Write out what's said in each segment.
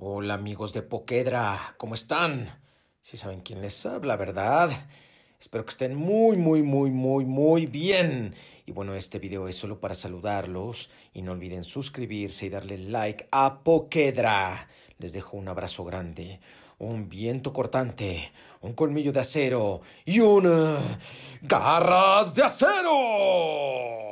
Hola amigos de Poquedra, ¿cómo están? Si saben quién les habla, ¿verdad? Espero que estén muy, muy, muy, muy, muy bien. Y bueno, este video es solo para saludarlos y no olviden suscribirse y darle like a Poquedra. Les dejo un abrazo grande, un viento cortante, un colmillo de acero y una garras de acero.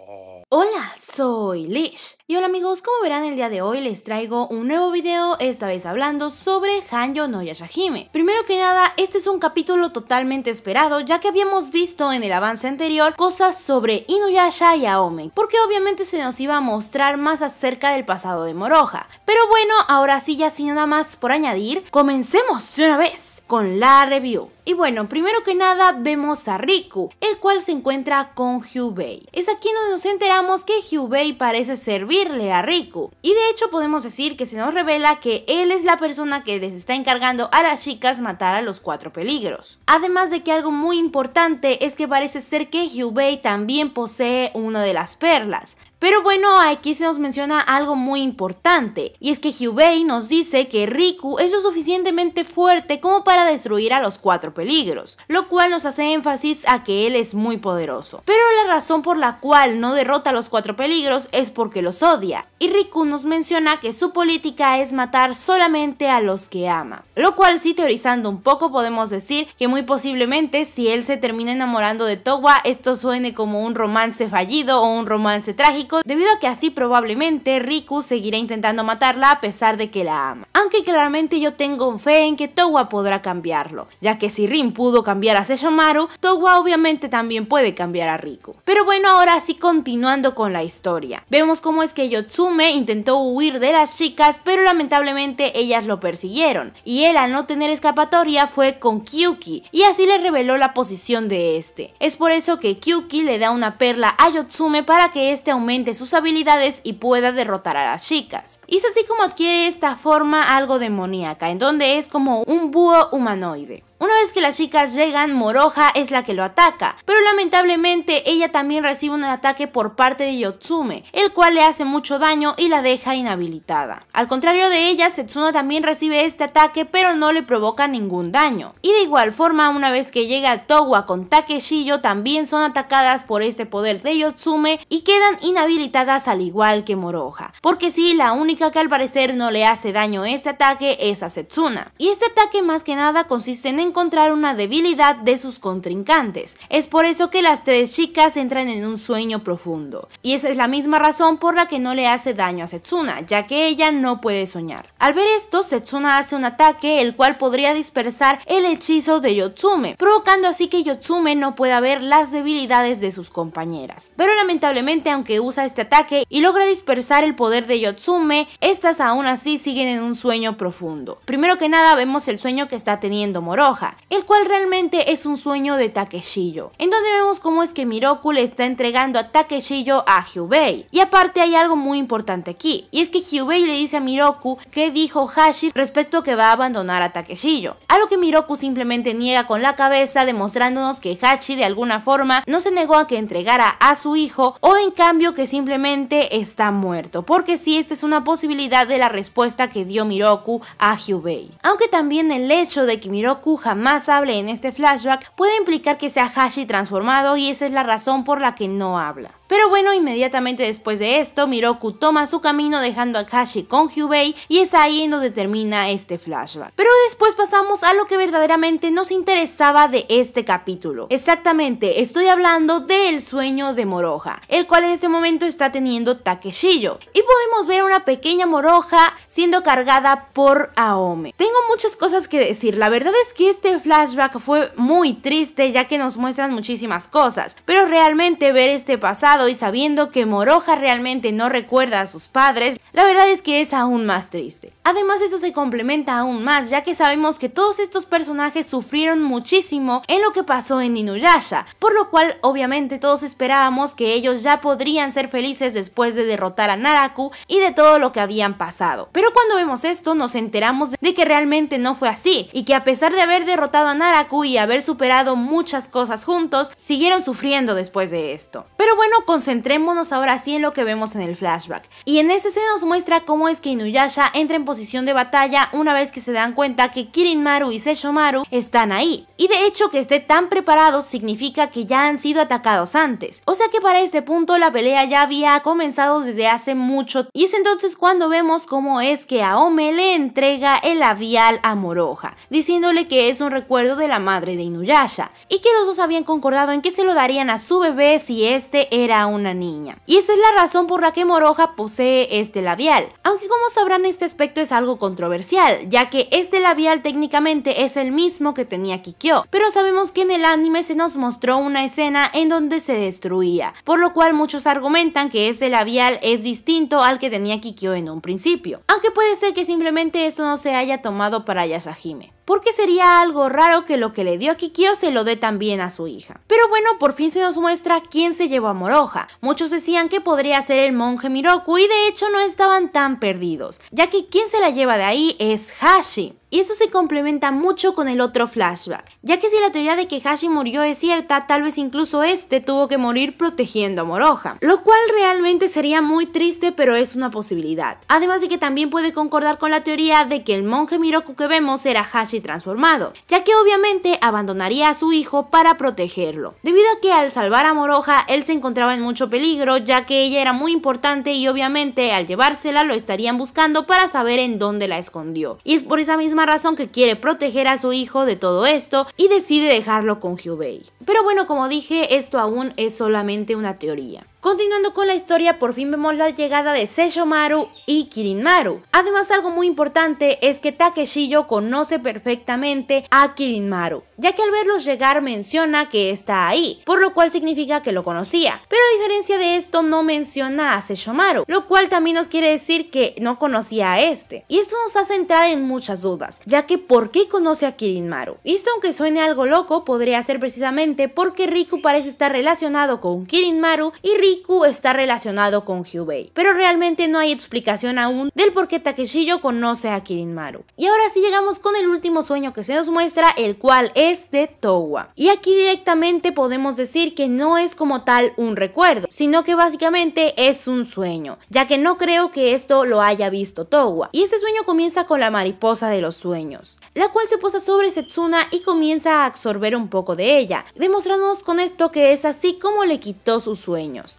Hola, soy Lish. Y hola amigos, como verán el día de hoy les traigo un nuevo video, esta vez hablando sobre Hanjo no Yashahime. Primero que nada, este es un capítulo totalmente esperado, ya que habíamos visto en el avance anterior cosas sobre Inuyasha y Aome, porque obviamente se nos iba a mostrar más acerca del pasado de Moroja. Pero bueno, ahora sí ya sin nada más por añadir, comencemos de una vez con la review. Y bueno, primero que nada vemos a Riku, el cual se encuentra con Hyubei. Es aquí donde nos enteramos que Hyubei parece servirle a Riku. Y de hecho podemos decir que se nos revela que él es la persona que les está encargando a las chicas matar a los cuatro peligros. Además de que algo muy importante es que parece ser que Hyubei también posee una de las perlas, pero bueno, aquí se nos menciona algo muy importante, y es que Hubei nos dice que Riku es lo suficientemente fuerte como para destruir a los cuatro peligros, lo cual nos hace énfasis a que él es muy poderoso. Pero la razón por la cual no derrota a los cuatro peligros es porque los odia, y Riku nos menciona que su política es matar solamente a los que ama, lo cual sí teorizando un poco podemos decir que muy posiblemente si él se termina enamorando de Towa, esto suene como un romance fallido o un romance trágico debido a que así probablemente Riku seguirá intentando matarla a pesar de que la ama. Aunque claramente yo tengo fe en que Towa podrá cambiarlo, ya que si Rin pudo cambiar a Sesshomaru, Towa obviamente también puede cambiar a Riku. Pero bueno, ahora sí continuando con la historia. Vemos cómo es que Yotsume intentó huir de las chicas, pero lamentablemente ellas lo persiguieron, y él al no tener escapatoria fue con Kyuki, y así le reveló la posición de este. Es por eso que Kyuki le da una perla a Yotsume para que este aumente sus habilidades y pueda derrotar a las chicas. Y es así como adquiere esta forma algo demoníaca, en donde es como un búho humanoide. Una vez que las chicas llegan, Moroja es la que lo ataca, pero lamentablemente ella también recibe un ataque por parte de Yotsume, el cual le hace mucho daño y la deja inhabilitada. Al contrario de ella, Setsuna también recibe este ataque, pero no le provoca ningún daño. Y de igual forma, una vez que llega Towa con Takeshiyo, también son atacadas por este poder de Yotsume y quedan inhabilitadas al igual que Moroja, Porque sí, la única que al parecer no le hace daño este ataque es a Setsuna. Y este ataque más que nada consiste en encontrar una debilidad de sus contrincantes. Es por eso que las tres chicas entran en un sueño profundo. Y esa es la misma razón por la que no le hace daño a Setsuna, ya que ella no puede soñar. Al ver esto, Setsuna hace un ataque el cual podría dispersar el hechizo de Yotsume, provocando así que Yotsume no pueda ver las debilidades de sus compañeras. Pero lamentablemente, aunque usa este ataque y logra dispersar el poder de Yotsume, estas aún así siguen en un sueño profundo. Primero que nada vemos el sueño que está teniendo Moro el cual realmente es un sueño de Takeshiro. en donde vemos cómo es que Miroku le está entregando a Takeshiro a Hyubei. Y aparte hay algo muy importante aquí, y es que Hyubei le dice a Miroku que dijo Hashi respecto a que va a abandonar a Takeshiro. a lo que Miroku simplemente niega con la cabeza demostrándonos que Hashi de alguna forma no se negó a que entregara a su hijo o en cambio que simplemente está muerto, porque si esta es una posibilidad de la respuesta que dio Miroku a Hyubei. Aunque también el hecho de que Miroku jamás hable en este flashback puede implicar que sea Hashi transformado y esa es la razón por la que no habla. Pero bueno, inmediatamente después de esto, Miroku toma su camino dejando a Kashi con Hyubei y es ahí en donde termina este flashback. Pero después pasamos a lo que verdaderamente nos interesaba de este capítulo. Exactamente, estoy hablando del sueño de Moroja, el cual en este momento está teniendo Takeshiro Y podemos ver a una pequeña Moroja siendo cargada por Aome. Tengo muchas cosas que decir, la verdad es que este flashback fue muy triste ya que nos muestran muchísimas cosas, pero realmente ver este pasado y sabiendo que Moroja realmente no recuerda a sus padres, la verdad es que es aún más triste. Además eso se complementa aún más ya que sabemos que todos estos personajes sufrieron muchísimo en lo que pasó en Inuyasha, por lo cual obviamente todos esperábamos que ellos ya podrían ser felices después de derrotar a Naraku y de todo lo que habían pasado. Pero cuando vemos esto nos enteramos de que realmente no fue así y que a pesar de haber derrotado a Naraku y haber superado muchas cosas juntos, siguieron sufriendo después de esto. Pero bueno, concentrémonos ahora sí en lo que vemos en el flashback. Y en ese se nos muestra cómo es que Inuyasha entra en posición de batalla una vez que se dan cuenta que Maru y Seshomaru están ahí. Y de hecho que esté tan preparado significa que ya han sido atacados antes. O sea que para este punto la pelea ya había comenzado desde hace mucho y es entonces cuando vemos cómo es que Aome le entrega el labial a Moroja, diciéndole que es un recuerdo de la madre de Inuyasha y que los dos habían concordado en que se lo darían a su bebé si este era una niña. Y esa es la razón por la que Moroja posee este labial. Aunque como sabrán este aspecto es algo controversial, ya que este labial técnicamente es el mismo que tenía Kikyo, pero sabemos que en el anime se nos mostró una escena en donde se destruía, por lo cual muchos argumentan que este labial es distinto al que tenía Kikyo en un principio. Aunque puede ser que simplemente esto no se haya tomado para Yasahime porque sería algo raro que lo que le dio a Kikyo se lo dé también a su hija. Pero bueno, por fin se nos muestra quién se llevó a Moroja. Muchos decían que podría ser el monje Miroku y de hecho no estaban tan perdidos, ya que quien se la lleva de ahí es Hashi y eso se complementa mucho con el otro flashback, ya que si la teoría de que Hashi murió es cierta, tal vez incluso este tuvo que morir protegiendo a Moroja, lo cual realmente sería muy triste pero es una posibilidad. Además de que también puede concordar con la teoría de que el monje Miroku que vemos era Hashi transformado, ya que obviamente abandonaría a su hijo para protegerlo, debido a que al salvar a Moroja, él se encontraba en mucho peligro ya que ella era muy importante y obviamente al llevársela lo estarían buscando para saber en dónde la escondió. Y es por esa misma razón que quiere proteger a su hijo de todo esto y decide dejarlo con Hubei. Pero bueno, como dije, esto aún es solamente una teoría. Continuando con la historia, por fin vemos la llegada de Seishomaru y Kirinmaru. Además, algo muy importante es que Takeshiyo conoce perfectamente a Kirinmaru, ya que al verlos llegar menciona que está ahí, por lo cual significa que lo conocía. Pero a diferencia de esto, no menciona a Seishomaru, lo cual también nos quiere decir que no conocía a este. Y esto nos hace entrar en muchas dudas, ya que ¿por qué conoce a Kirinmaru? Y esto, aunque suene algo loco, podría ser precisamente porque Riku parece estar relacionado con Kirinmaru y Riku está relacionado con Hyubei, pero realmente no hay explicación aún del por qué Takeshiyo conoce a Kirinmaru. Y ahora sí llegamos con el último sueño que se nos muestra, el cual es de Towa. Y aquí directamente podemos decir que no es como tal un recuerdo, sino que básicamente es un sueño, ya que no creo que esto lo haya visto Towa. Y ese sueño comienza con la mariposa de los sueños, la cual se posa sobre Setsuna y comienza a absorber un poco de ella, demostrándonos con esto que es así como le quitó sus sueños.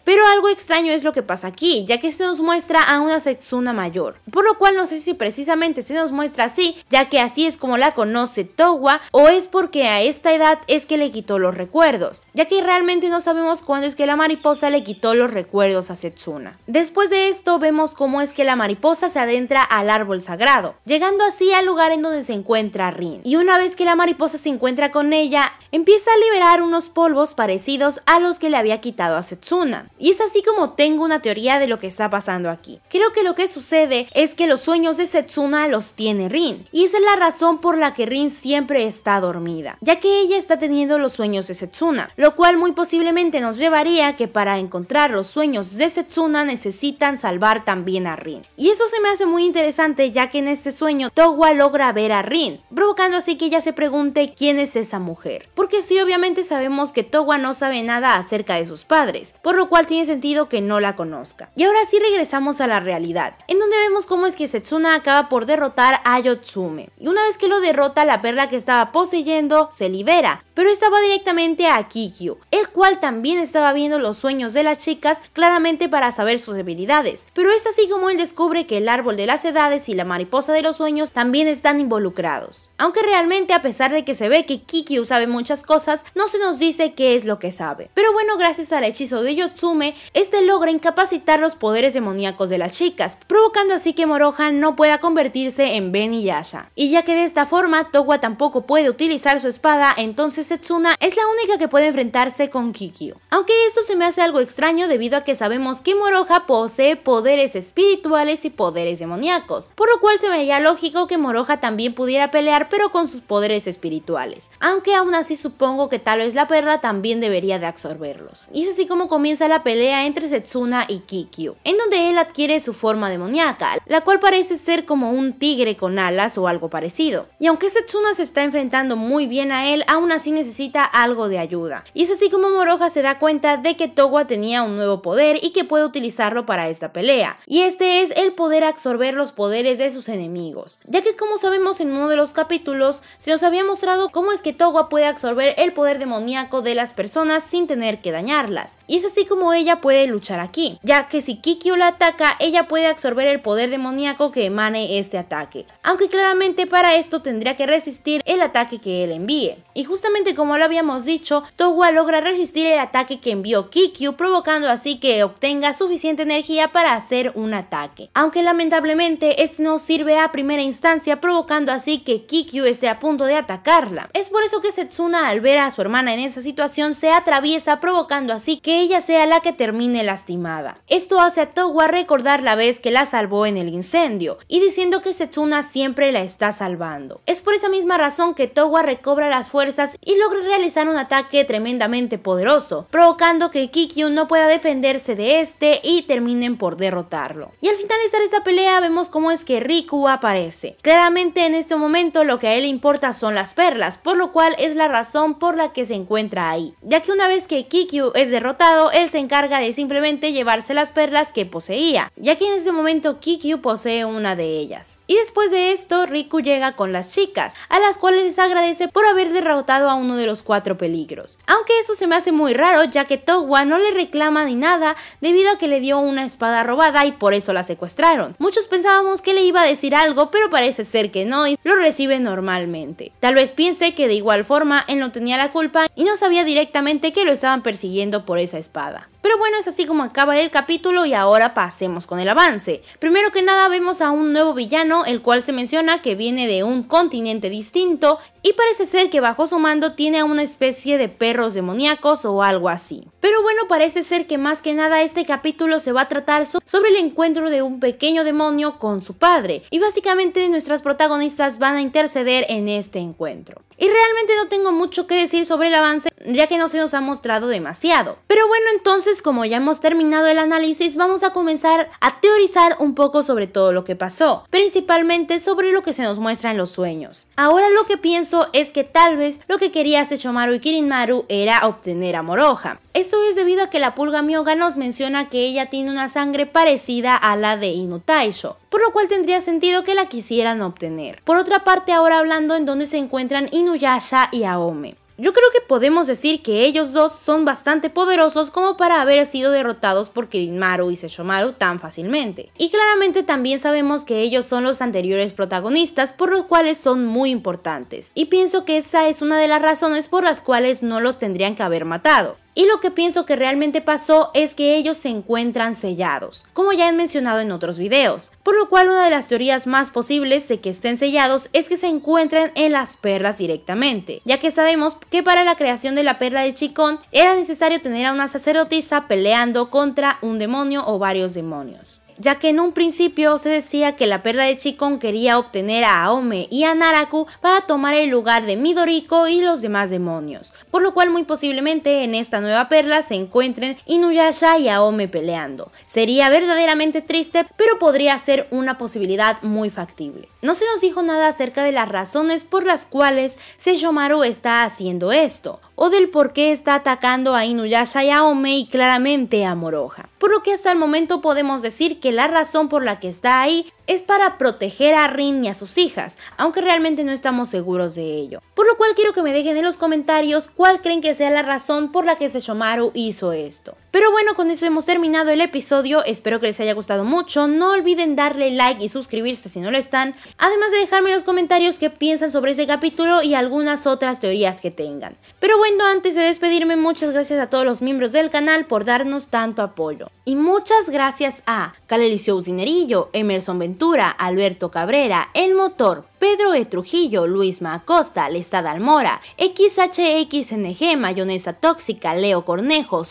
Pero algo extraño es lo que pasa aquí, ya que se nos muestra a una Setsuna mayor, por lo cual no sé si precisamente se nos muestra así, ya que así es como la conoce Towa, o es porque a esta edad es que le quitó los recuerdos, ya que realmente no sabemos cuándo es que la mariposa le quitó los recuerdos a Setsuna. Después de esto vemos cómo es que la mariposa se adentra al árbol sagrado, llegando así al lugar en donde se encuentra Rin, y una vez que la mariposa se encuentra con ella, empieza a liberar unos polvos parecidos a los que le había quitado a Setsuna, y es así como tengo una teoría de lo que está pasando aquí. Creo que lo que sucede es que los sueños de Setsuna los tiene Rin, y esa es la razón por la que Rin siempre está dormida, ya que ella está teniendo los sueños de Setsuna, lo cual muy posiblemente nos llevaría que para encontrar los sueños de Setsuna necesitan salvar también a Rin. Y eso se me hace muy interesante ya que en este sueño Towa logra ver a Rin, provocando así que ella se pregunte quién es esa mujer. Porque sí, obviamente sabemos que Towa no sabe nada acerca de sus padres, por lo cual tiene sentido que no la conozca. Y ahora sí regresamos a la realidad vemos cómo es que Setsuna acaba por derrotar a Yotsume. Y una vez que lo derrota, la perla que estaba poseyendo se libera, pero estaba directamente a Kikyu, el cual también estaba viendo los sueños de las chicas claramente para saber sus debilidades. Pero es así como él descubre que el árbol de las edades y la mariposa de los sueños también están involucrados. Aunque realmente a pesar de que se ve que Kikyu sabe muchas cosas, no se nos dice qué es lo que sabe. Pero bueno, gracias al hechizo de Yotsume, este logra incapacitar los poderes demoníacos de las chicas, provocando así que Moroja no pueda convertirse en Ben y Yasha. Y ya que de esta forma Towa tampoco puede utilizar su espada, entonces Setsuna es la única que puede enfrentarse con Kikyo. Aunque eso se me hace algo extraño debido a que sabemos que Moroja posee poderes espirituales y poderes demoníacos, por lo cual se veía lógico que Moroja también pudiera pelear pero con sus poderes espirituales, aunque aún así supongo que tal vez la perra también debería de absorberlos. Y es así como comienza la pelea entre Setsuna y Kikyo, en donde él adquiere su forma demoníaca la cual parece ser como un tigre con alas o algo parecido. Y aunque Setsuna se está enfrentando muy bien a él, aún así necesita algo de ayuda. Y es así como Moroja se da cuenta de que Togua tenía un nuevo poder y que puede utilizarlo para esta pelea. Y este es el poder absorber los poderes de sus enemigos, ya que como sabemos en uno de los capítulos se nos había mostrado cómo es que Togua puede absorber el poder demoníaco de las personas sin tener que dañarlas. Y es así como ella puede luchar aquí, ya que si Kikyo la ataca, ella puede absorber el poder demoníaco que emane este ataque, aunque claramente para esto tendría que resistir el ataque que él envíe. Y justamente como lo habíamos dicho, Towa logra resistir el ataque que envió Kikyu, provocando así que obtenga suficiente energía para hacer un ataque. Aunque lamentablemente esto no sirve a primera instancia, provocando así que Kikyu esté a punto de atacarla. Es por eso que Setsuna al ver a su hermana en esa situación se atraviesa, provocando así que ella sea la que termine lastimada. Esto hace a Towa recordar la vez que la salvó en el incendio y diciendo que Setsuna siempre la está salvando. Es por esa misma razón que Towa recobra las fuerzas y logra realizar un ataque tremendamente poderoso, provocando que Kikyu no pueda defenderse de este y terminen por derrotarlo. Y al finalizar esta pelea vemos cómo es que Riku aparece. Claramente en este momento lo que a él importa son las perlas, por lo cual es la razón por la que se encuentra ahí, ya que una vez que Kikyu es derrotado, él se encarga de simplemente llevarse las perlas que poseía, ya que en ese momento Kiku posee una de ellas. Y después de esto, Riku llega con las chicas, a las cuales les agradece por haber derrotado a uno de los cuatro peligros. Aunque eso se me hace muy raro, ya que Towa no le reclama ni nada debido a que le dio una espada robada y por eso la secuestraron. Muchos pensábamos que le iba a decir algo, pero parece ser que no y lo recibe normalmente. Tal vez piense que de igual forma él no tenía la culpa y no sabía directamente que lo estaban persiguiendo por esa espada. Pero bueno, es así como acaba el capítulo y ahora pasemos con el avance. Primero que nada vemos a un nuevo villano, el cual se menciona que viene de un continente distinto y parece ser que bajo su mando tiene a una especie de perros demoníacos o algo así. Pero bueno, parece ser que más que nada este capítulo se va a tratar sobre el encuentro de un pequeño demonio con su padre y básicamente nuestras protagonistas van a interceder en este encuentro. Y realmente no tengo mucho que decir sobre el avance ya que no se nos ha mostrado demasiado. Pero bueno, entonces como ya hemos terminado el análisis, vamos a comenzar a teorizar un poco sobre todo lo que pasó, principalmente sobre lo que se nos muestra en los sueños. Ahora lo que pienso es que tal vez lo que quería Sechomaru y Kirinmaru era obtener a Moroja. Esto es debido a que la pulga Myoga nos menciona que ella tiene una sangre parecida a la de Inutaisho, por lo cual tendría sentido que la quisieran obtener. Por otra parte, ahora hablando en donde se encuentran Inuyasha y Aome. Yo creo que podemos decir que ellos dos son bastante poderosos como para haber sido derrotados por Kirinmaru y Sesshomaru tan fácilmente. Y claramente también sabemos que ellos son los anteriores protagonistas por los cuales son muy importantes. Y pienso que esa es una de las razones por las cuales no los tendrían que haber matado. Y lo que pienso que realmente pasó es que ellos se encuentran sellados, como ya he mencionado en otros videos, por lo cual una de las teorías más posibles de que estén sellados es que se encuentren en las perlas directamente, ya que sabemos que para la creación de la perla de Chicón era necesario tener a una sacerdotisa peleando contra un demonio o varios demonios ya que en un principio se decía que la perla de Chikon quería obtener a Aome y a Naraku para tomar el lugar de Midoriko y los demás demonios, por lo cual muy posiblemente en esta nueva perla se encuentren Inuyasha y Aome peleando. Sería verdaderamente triste, pero podría ser una posibilidad muy factible. No se nos dijo nada acerca de las razones por las cuales Seishomaru está haciendo esto, o del por qué está atacando a Inuyasha y a claramente a Moroja. Por lo que hasta el momento podemos decir que la razón por la que está ahí es para proteger a Rin y a sus hijas, aunque realmente no estamos seguros de ello. Por lo cual quiero que me dejen en los comentarios cuál creen que sea la razón por la que Sesshomaru hizo esto. Pero bueno, con eso hemos terminado el episodio, espero que les haya gustado mucho, no olviden darle like y suscribirse si no lo están, además de dejarme en los comentarios qué piensan sobre este capítulo y algunas otras teorías que tengan. Pero bueno, antes de despedirme, muchas gracias a todos los miembros del canal por darnos tanto apoyo. Y muchas gracias a Calelicio Usinerillo, Emerson Ventura, Alberto Cabrera, El Motor, Pedro E. Trujillo, Luis Macosta, Lestad Almora, XHXNG, Mayonesa Tóxica, Leo Cornejo,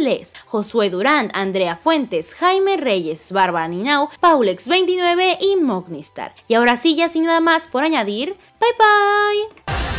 Les, Josué Durán, Andrea Fuentes, Jaime Reyes, Bárbara Ninau, Paulex29 y Mognistar. Y ahora sí, ya sin nada más por añadir, bye bye.